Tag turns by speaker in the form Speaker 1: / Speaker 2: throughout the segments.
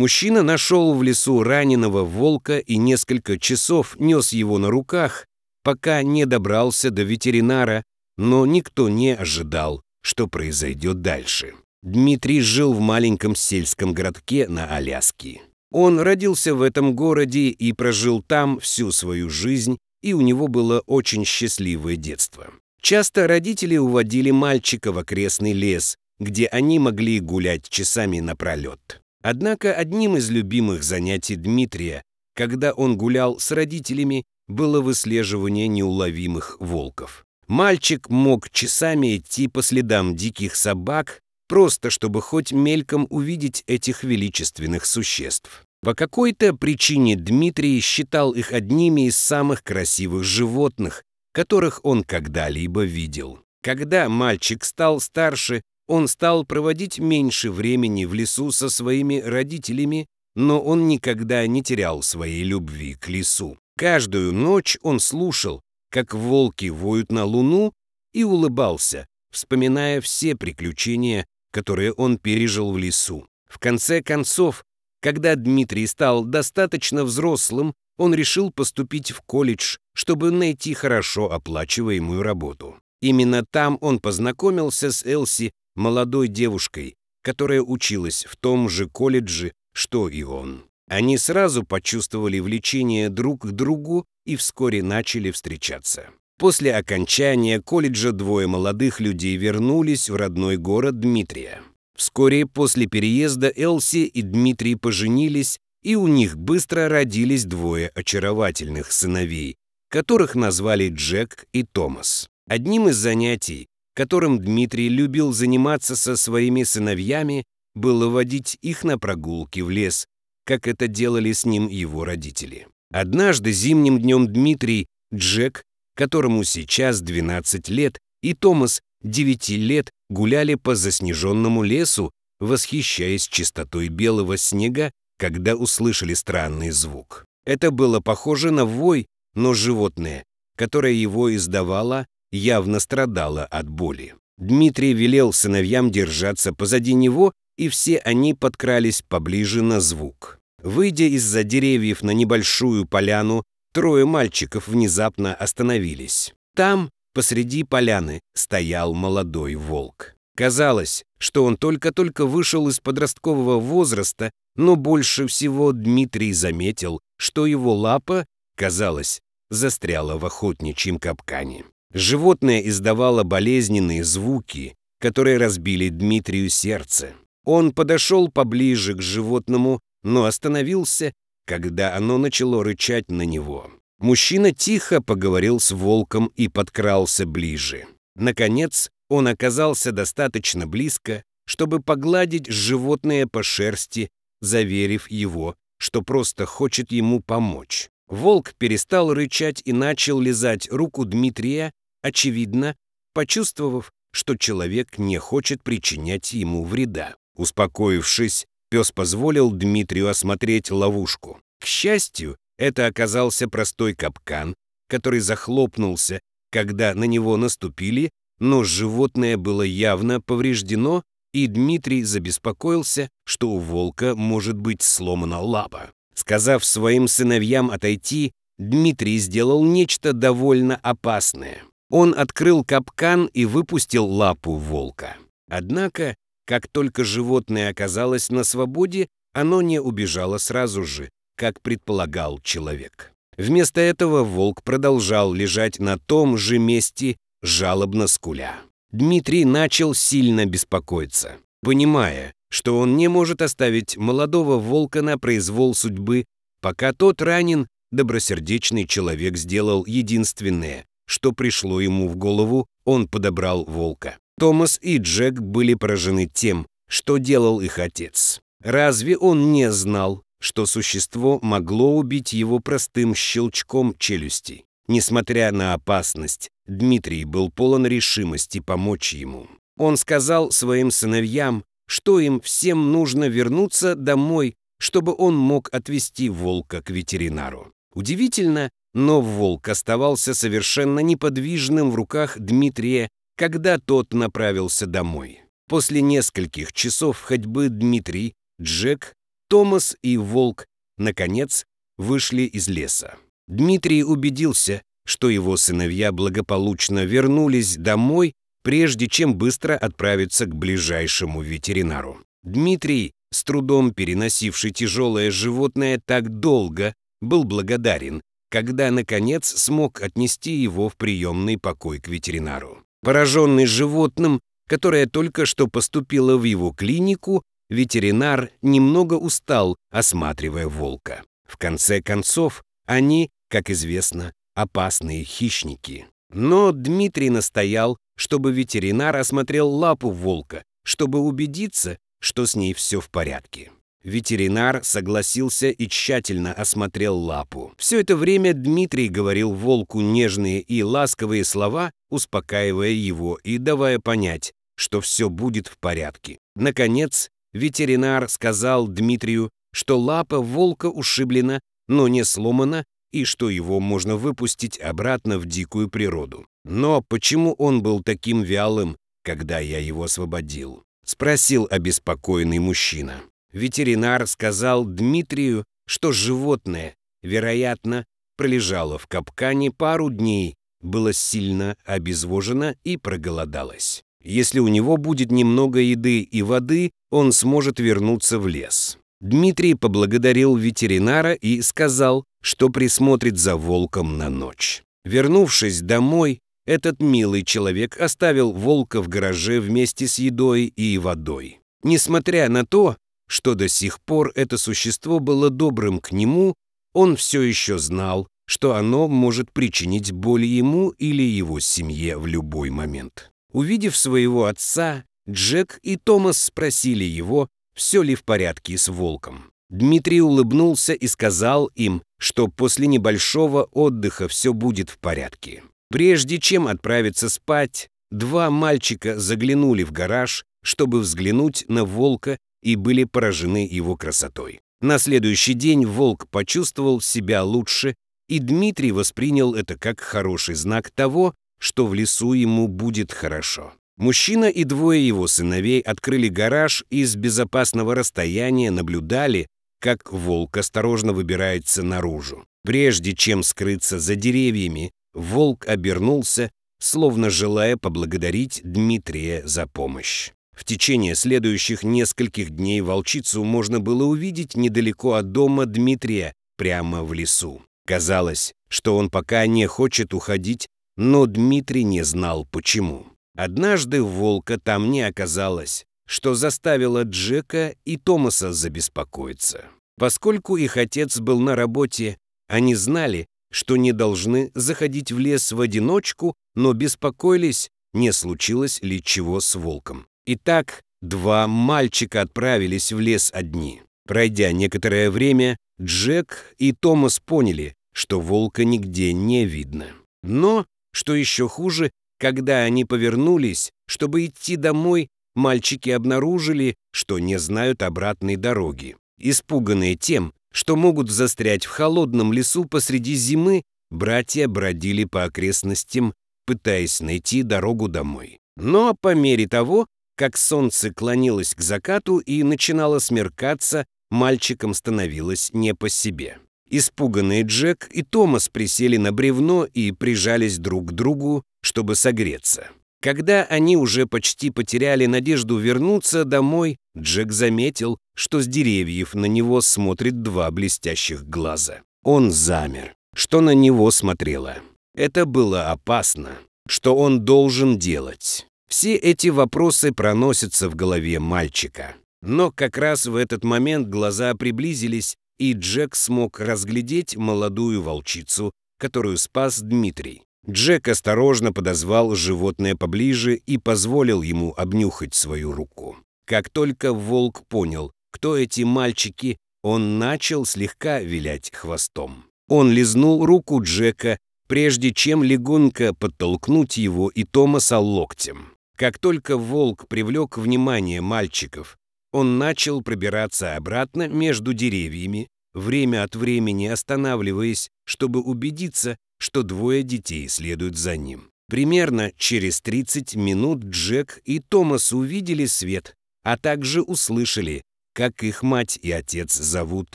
Speaker 1: Мужчина нашел в лесу раненого волка и несколько часов нес его на руках, пока не добрался до ветеринара, но никто не ожидал, что произойдет дальше. Дмитрий жил в маленьком сельском городке на Аляске. Он родился в этом городе и прожил там всю свою жизнь, и у него было очень счастливое детство. Часто родители уводили мальчика в окрестный лес, где они могли гулять часами напролет. Однако одним из любимых занятий Дмитрия, когда он гулял с родителями, было выслеживание неуловимых волков. Мальчик мог часами идти по следам диких собак, просто чтобы хоть мельком увидеть этих величественных существ. По какой-то причине Дмитрий считал их одними из самых красивых животных, которых он когда-либо видел. Когда мальчик стал старше, он стал проводить меньше времени в лесу со своими родителями, но он никогда не терял своей любви к лесу. Каждую ночь он слушал, как волки воют на луну, и улыбался, вспоминая все приключения, которые он пережил в лесу. В конце концов, когда Дмитрий стал достаточно взрослым, он решил поступить в колледж, чтобы найти хорошо оплачиваемую работу. Именно там он познакомился с Элси молодой девушкой, которая училась в том же колледже, что и он. Они сразу почувствовали влечение друг к другу и вскоре начали встречаться. После окончания колледжа двое молодых людей вернулись в родной город Дмитрия. Вскоре после переезда Элси и Дмитрий поженились, и у них быстро родились двое очаровательных сыновей, которых назвали Джек и Томас. Одним из занятий, которым Дмитрий любил заниматься со своими сыновьями, было водить их на прогулки в лес, как это делали с ним его родители. Однажды зимним днем Дмитрий, Джек, которому сейчас 12 лет, и Томас, 9 лет, гуляли по заснеженному лесу, восхищаясь чистотой белого снега, когда услышали странный звук. Это было похоже на вой, но животное, которое его издавало, явно страдала от боли. Дмитрий велел сыновьям держаться позади него, и все они подкрались поближе на звук. Выйдя из-за деревьев на небольшую поляну, трое мальчиков внезапно остановились. Там, посреди поляны, стоял молодой волк. Казалось, что он только-только вышел из подросткового возраста, но больше всего Дмитрий заметил, что его лапа, казалось, застряла в охотничьем капкане. Животное издавало болезненные звуки, которые разбили Дмитрию сердце. Он подошел поближе к животному, но остановился, когда оно начало рычать на него. Мужчина тихо поговорил с волком и подкрался ближе. Наконец, он оказался достаточно близко, чтобы погладить животное по шерсти, заверив его, что просто хочет ему помочь. Волк перестал рычать и начал лизать руку Дмитрия, очевидно, почувствовав, что человек не хочет причинять ему вреда. Успокоившись, пес позволил Дмитрию осмотреть ловушку. К счастью, это оказался простой капкан, который захлопнулся, когда на него наступили, но животное было явно повреждено, и Дмитрий забеспокоился, что у волка может быть сломана лапа. Сказав своим сыновьям отойти, Дмитрий сделал нечто довольно опасное. Он открыл капкан и выпустил лапу волка. Однако, как только животное оказалось на свободе, оно не убежало сразу же, как предполагал человек. Вместо этого волк продолжал лежать на том же месте, жалобно скуля. Дмитрий начал сильно беспокоиться, понимая, что он не может оставить молодого волка на произвол судьбы, пока тот ранен, добросердечный человек сделал единственное, что пришло ему в голову, он подобрал волка. Томас и Джек были поражены тем, что делал их отец. Разве он не знал, что существо могло убить его простым щелчком челюсти? Несмотря на опасность, Дмитрий был полон решимости помочь ему. Он сказал своим сыновьям, что им всем нужно вернуться домой, чтобы он мог отвезти волка к ветеринару. Удивительно, но волк оставался совершенно неподвижным в руках Дмитрия, когда тот направился домой. После нескольких часов ходьбы Дмитрий, Джек, Томас и волк, наконец, вышли из леса. Дмитрий убедился, что его сыновья благополучно вернулись домой, прежде чем быстро отправиться к ближайшему ветеринару. Дмитрий, с трудом переносивший тяжелое животное так долго, был благодарен когда, наконец, смог отнести его в приемный покой к ветеринару. Пораженный животным, которое только что поступило в его клинику, ветеринар немного устал, осматривая волка. В конце концов, они, как известно, опасные хищники. Но Дмитрий настоял, чтобы ветеринар осмотрел лапу волка, чтобы убедиться, что с ней все в порядке. Ветеринар согласился и тщательно осмотрел лапу. Все это время Дмитрий говорил волку нежные и ласковые слова, успокаивая его и давая понять, что все будет в порядке. Наконец, ветеринар сказал Дмитрию, что лапа волка ушиблена, но не сломана, и что его можно выпустить обратно в дикую природу. Но почему он был таким вялым, когда я его освободил? Спросил обеспокоенный мужчина. Ветеринар сказал Дмитрию, что животное, вероятно, пролежало в капкане пару дней, было сильно обезвожено и проголодалось. Если у него будет немного еды и воды, он сможет вернуться в лес. Дмитрий поблагодарил ветеринара и сказал, что присмотрит за волком на ночь. Вернувшись домой, этот милый человек оставил волка в гараже вместе с едой и водой. Несмотря на то, что до сих пор это существо было добрым к нему, он все еще знал, что оно может причинить боль ему или его семье в любой момент. Увидев своего отца, Джек и Томас спросили его, все ли в порядке с волком. Дмитрий улыбнулся и сказал им, что после небольшого отдыха все будет в порядке. Прежде чем отправиться спать, два мальчика заглянули в гараж, чтобы взглянуть на волка и были поражены его красотой. На следующий день волк почувствовал себя лучше, и Дмитрий воспринял это как хороший знак того, что в лесу ему будет хорошо. Мужчина и двое его сыновей открыли гараж и с безопасного расстояния наблюдали, как волк осторожно выбирается наружу. Прежде чем скрыться за деревьями, волк обернулся, словно желая поблагодарить Дмитрия за помощь. В течение следующих нескольких дней волчицу можно было увидеть недалеко от дома Дмитрия, прямо в лесу. Казалось, что он пока не хочет уходить, но Дмитрий не знал почему. Однажды волка там не оказалось, что заставило Джека и Томаса забеспокоиться. Поскольку их отец был на работе, они знали, что не должны заходить в лес в одиночку, но беспокоились, не случилось ли чего с волком. Итак, два мальчика отправились в лес одни. Пройдя некоторое время, Джек и Томас поняли, что волка нигде не видно. Но, что еще хуже, когда они повернулись, чтобы идти домой, мальчики обнаружили, что не знают обратной дороги. Испуганные тем, что могут застрять в холодном лесу посреди зимы, братья бродили по окрестностям, пытаясь найти дорогу домой. Но по мере того, как солнце клонилось к закату и начинало смеркаться, мальчикам становилось не по себе. Испуганные Джек и Томас присели на бревно и прижались друг к другу, чтобы согреться. Когда они уже почти потеряли надежду вернуться домой, Джек заметил, что с деревьев на него смотрит два блестящих глаза. Он замер. Что на него смотрело? Это было опасно. Что он должен делать? Все эти вопросы проносятся в голове мальчика. Но как раз в этот момент глаза приблизились, и Джек смог разглядеть молодую волчицу, которую спас Дмитрий. Джек осторожно подозвал животное поближе и позволил ему обнюхать свою руку. Как только волк понял, кто эти мальчики, он начал слегка вилять хвостом. Он лизнул руку Джека, прежде чем легонько подтолкнуть его и Томаса локтем. Как только волк привлек внимание мальчиков, он начал пробираться обратно между деревьями, время от времени останавливаясь, чтобы убедиться, что двое детей следуют за ним. Примерно через 30 минут Джек и Томас увидели свет, а также услышали, как их мать и отец зовут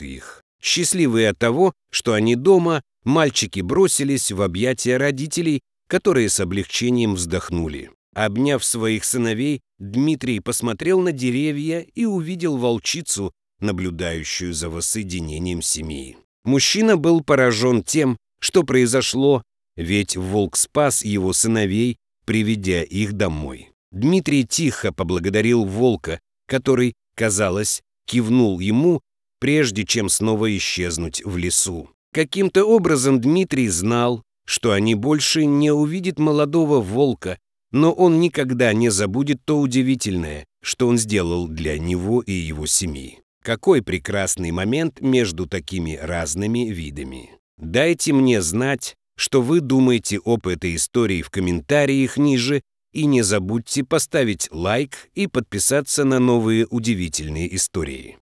Speaker 1: их. Счастливые от того, что они дома, мальчики бросились в объятия родителей, которые с облегчением вздохнули. Обняв своих сыновей, Дмитрий посмотрел на деревья и увидел волчицу, наблюдающую за воссоединением семьи. Мужчина был поражен тем, что произошло, ведь волк спас его сыновей, приведя их домой. Дмитрий тихо поблагодарил волка, который, казалось, кивнул ему, прежде чем снова исчезнуть в лесу. Каким-то образом Дмитрий знал, что они больше не увидят молодого волка, но он никогда не забудет то удивительное, что он сделал для него и его семьи. Какой прекрасный момент между такими разными видами. Дайте мне знать, что вы думаете об этой истории в комментариях ниже и не забудьте поставить лайк и подписаться на новые удивительные истории.